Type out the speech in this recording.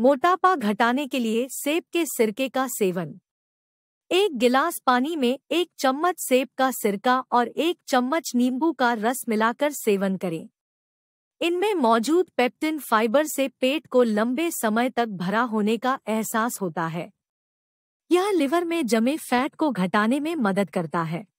मोटापा घटाने के लिए सेब के सिरके का सेवन एक गिलास पानी में एक चम्मच सेब का सिरका और एक चम्मच नींबू का रस मिलाकर सेवन करें इनमें मौजूद पेप्टिन फाइबर से पेट को लंबे समय तक भरा होने का एहसास होता है यह लिवर में जमे फैट को घटाने में मदद करता है